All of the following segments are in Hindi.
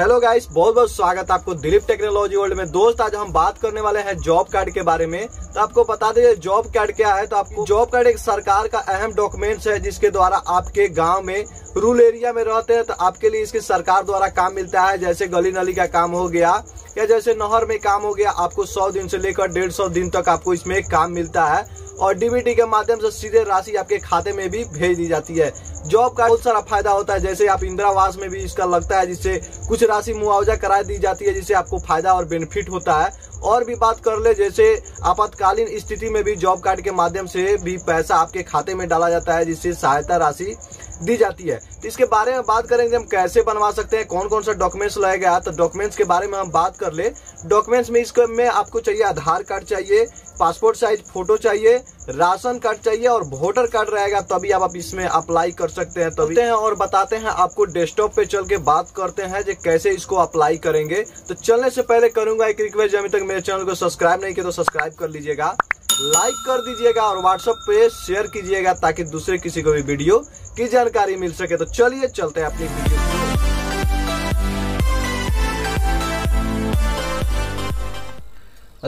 हेलो गाइस बहुत बहुत स्वागत है आपको दिलीप टेक्नोलॉजी वर्ल्ड में दोस्त आज हम बात करने वाले हैं जॉब कार्ड के बारे में तो आपको बता दीजिए जॉब कार्ड क्या है तो आपको जॉब कार्ड एक सरकार का अहम डॉक्यूमेंट्स है जिसके द्वारा आपके गांव में रूरल एरिया में रहते हैं तो आपके लिए इसके सरकार द्वारा काम मिलता है जैसे गली नली का काम हो गया या जैसे नहर में काम हो गया आपको सौ दिन से लेकर डेढ़ सौ दिन तक आपको इसमें काम मिलता है और डीबीटी के माध्यम से सीधे राशि आपके खाते में भी भेज दी जाती है जॉब का बहुत सारा फायदा होता है जैसे आप इंदिरा आवास में भी इसका लगता है जिससे कुछ राशि मुआवजा करा दी जाती है जिससे आपको फायदा और बेनिफिट होता है और भी बात कर ले जैसे आपातकालीन स्थिति में भी जॉब कार्ड के माध्यम से भी पैसा आपके खाते में डाला जाता है जिससे सहायता राशि दी जाती है तो इसके बारे में बात करेंगे हम कैसे बनवा सकते हैं कौन कौन सा डॉक्यूमेंट्स लगेगा तो डॉक्यूमेंट्स के बारे में हम बात कर ले डॉक्यूमेंट्स में इसके में आपको चाहिए आधार कार्ड चाहिए पासपोर्ट साइज फोटो चाहिए राशन कार्ड चाहिए और वोटर कार्ड रहेगा तभी आप, इसमें अप्लाई कर सकते हैं तभी हैं और बताते हैं आपको डेस्कटॉप पे चल के बात करते हैं जो कैसे इसको अप्लाई करेंगे तो चलने से पहले करूंगा एक रिक्वेस्ट अभी तक मेरे चैनल को सब्सक्राइब नहीं किया तो सब्सक्राइब कर लीजिएगा लाइक कर दीजिएगा और व्हाट्सएप पे शेयर कीजिएगा ताकि दूसरे किसी को भी वीडियो की जानकारी मिल सके तो चलिए चलते हैं अपनी वीडियो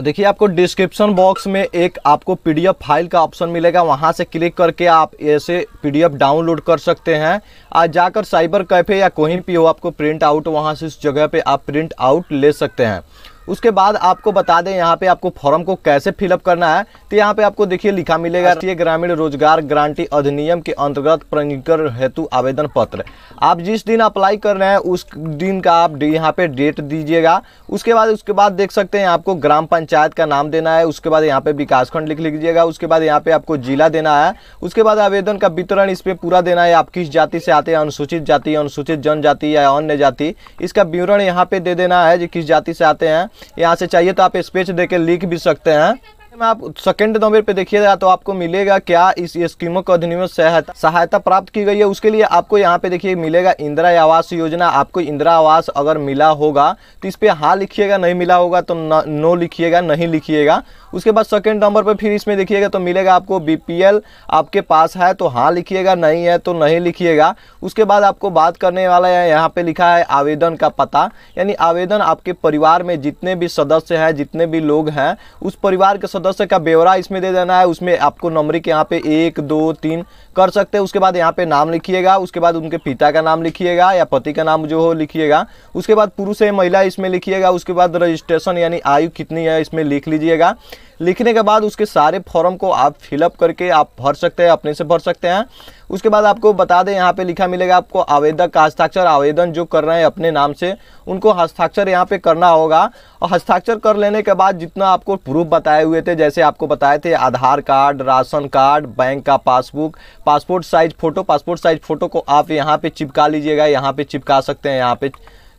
देखिए आपको डिस्क्रिप्शन बॉक्स में एक आपको पीडीएफ फाइल का ऑप्शन मिलेगा वहाँ से क्लिक करके आप ऐसे पीडीएफ डाउनलोड कर सकते हैं आज जाकर साइबर कैफ़े या कहीं भी हो आपको प्रिंट आउट वहाँ से इस जगह पे आप प्रिंट आउट ले सकते हैं उसके बाद आपको बता दें यहाँ पे आपको फॉर्म को कैसे फिलअप करना है तो यहाँ पे आपको देखिए लिखा मिलेगा राष्ट्रीय ग्रामीण रोजगार गारंटी अधिनियम के अंतर्गत पंजीकरण हेतु आवेदन पत्र आप जिस दिन अप्लाई कर रहे हैं उस दिन का आप यहाँ पे डेट दीजिएगा उसके बाद उसके बाद देख सकते हैं आपको ग्राम पंचायत का नाम देना है उसके बाद यहाँ पे विकासखंड लिख लीजिएगा उसके बाद यहाँ पे आपको जिला देना है उसके बाद आवेदन का वितरण इस पर पूरा देना है आप किस जाति से आते हैं अनुसूचित जाति अनुसूचित जनजाति या अन्य जाति इसका विवरण यहाँ पे दे देना है जो किस जाति से आते हैं यहाँ से चाहिए तो आप स्पेस दे लिख भी सकते हैं में आप सेकंड नंबर पे देखिएगा तो आपको मिलेगा क्या इस स्कीमों को अधिनियम सहायता सहायता प्राप्त की गई है उसके लिए आपको यहाँ पे देखिए मिलेगा इंदिरा आवास योजना आपको इंदिरा आवास अगर मिला होगा तो इस पर हाँ लिखिएगा नहीं मिला होगा तो नो लिखिएगा नहीं लिखिएगा उसके बाद सेकेंड नंबर पर फिर इसमें देखिएगा तो मिलेगा आपको बी आपके पास है तो हाँ लिखिएगा नहीं है तो नहीं लिखिएगा उसके बाद आपको बात करने वाला है यहाँ पर लिखा है आवेदन का पता यानी आवेदन आपके परिवार में जितने भी सदस्य हैं जितने भी लोग हैं उस परिवार के दस का ब्यौरा इसमें दे देना है उसमें आपको नंबरिक यहाँ पे एक दो तीन कर सकते हैं उसके बाद यहाँ पे नाम लिखिएगा उसके बाद उनके पिता का नाम लिखिएगा या पति का नाम जो हो लिखिएगा उसके बाद पुरुष है महिला इसमें लिखिएगा उसके बाद रजिस्ट्रेशन यानी आयु कितनी है इसमें लिख लीजिएगा लिखने के बाद उसके सारे फॉर्म को आप फिलअप करके आप भर सकते हैं अपने से भर सकते हैं उसके बाद आपको बता दें यहाँ पे लिखा मिलेगा आपको आवेदक का हस्ताक्षर आवेदन जो कर रहे हैं अपने नाम से उनको हस्ताक्षर यहाँ पे करना होगा और हस्ताक्षर कर लेने के बाद जितना आपको प्रूफ बताए हुए थे जैसे आपको बताए थे Aadhaar card ration card bank का passbook passport size photo passport size photo को आप यहाँ पर चिपका लीजिएगा यहाँ पर चिपका सकते हैं यहाँ पर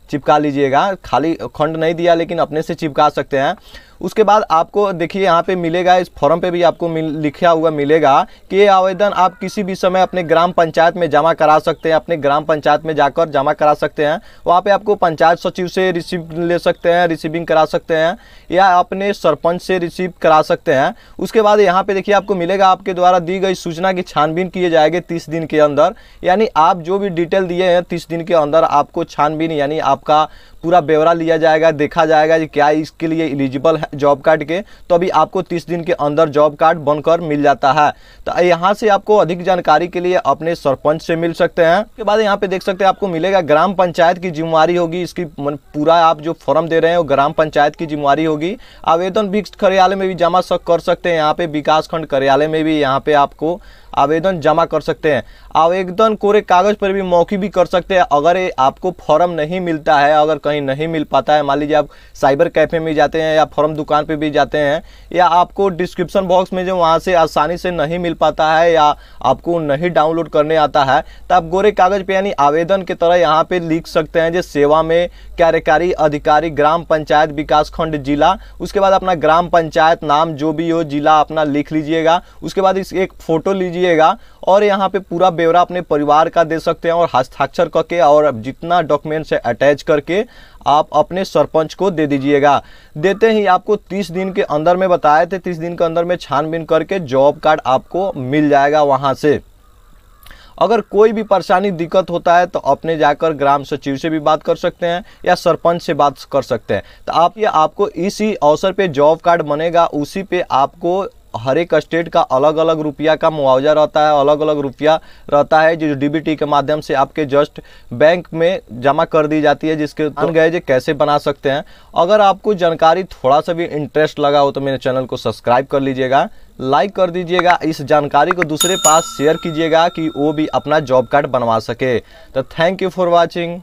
चिपका लीजिएगा खाली खंड नहीं दिया लेकिन अपने से चिपका सकते हैं उसके बाद आपको देखिए यहाँ पे मिलेगा इस फॉर्म पे भी आपको मिल, लिखा हुआ मिलेगा कि ये आवेदन आप किसी भी समय अपने ग्राम पंचायत में जमा करा सकते हैं अपने ग्राम पंचायत में जाकर जमा करा सकते हैं वहाँ पे आपको पंचायत सचिव से रिसीव ले सकते हैं रिसीविंग करा सकते हैं या अपने सरपंच से रिसीव करा सकते हैं उसके बाद यहाँ पे देखिए आपको मिलेगा आपके द्वारा दी गई सूचना की छानबीन किए जाएगी तीस दिन के अंदर यानी आप जो भी डिटेल दिए हैं तीस दिन के अंदर आपको छानबीन यानी आपका पूरा ब्यौरा लिया जाएगा देखा जाएगा कि क्या इसके लिए एलिजिबल है जॉब कार्ड के तो अभी आपको तीस दिन के अंदर जॉब कार्ड बनकर मिल जाता है तो यहाँ से आपको अधिक जानकारी के लिए अपने सरपंच से मिल सकते हैं उसके बाद यहाँ पे देख सकते हैं आपको मिलेगा ग्राम पंचायत की जिम्मेवारी होगी इसकी पूरा आप जो फॉर्म दे रहे हैं वो ग्राम पंचायत की जिम्मेवारी होगी आवेदन भी कार्यालय में भी जमा कर सकते हैं यहाँ पे विकास खंड कार्यालय में भी यहाँ पे आपको आवेदन जमा कर सकते हैं आवेदन कोरे कागज पर भी मौखी भी कर सकते हैं अगर आपको फॉर्म नहीं मिलता है अगर कहीं ऑनलाइन नहीं मिल पाता है मान लीजिए आप साइबर कैफ़े में जाते हैं या फॉर्म दुकान पे भी जाते हैं या आपको डिस्क्रिप्शन बॉक्स में जो वहाँ से आसानी से नहीं मिल पाता है या आपको नहीं डाउनलोड करने आता है तो आप गोरे कागज़ पर यानी आवेदन की तरह यहाँ पर लिख सकते हैं जो सेवा में कार्यकारी अधिकारी ग्राम पंचायत विकास खंड जिला उसके बाद अपना ग्राम पंचायत नाम जो भी हो जिला अपना लिख लीजिएगा उसके बाद इस एक फ़ोटो लीजिएगा और यहाँ पे पूरा ब्यौरा अपने परिवार का दे सकते हैं और हस्ताक्षर करके और जितना डॉक्यूमेंट्स है अटैच करके आप अपने सरपंच को दे दीजिएगा देते ही आपको 30 दिन के अंदर में बताए थे 30 दिन के अंदर में छानबीन करके जॉब कार्ड आपको मिल जाएगा वहाँ से अगर कोई भी परेशानी दिक्कत होता है तो अपने जाकर ग्राम सचिव से भी बात कर सकते हैं या सरपंच से बात कर सकते हैं तो आप ये आपको इसी अवसर पे जॉब कार्ड बनेगा उसी पे आपको हर एक स्टेट का अलग अलग रुपया का मुआवजा रहता है अलग अलग रुपया रहता है जो डीबीटी के माध्यम से आपके जस्ट बैंक में जमा कर दी जाती है जिसके तुम गए जो कैसे बना सकते हैं अगर आपको जानकारी थोड़ा सा भी इंटरेस्ट लगा हो तो मेरे चैनल को सब्सक्राइब कर लीजिएगा लाइक कर दीजिएगा इस जानकारी को दूसरे पास शेयर कीजिएगा कि वो भी अपना जॉब कार्ड बनवा सके तो थैंक यू फॉर वॉचिंग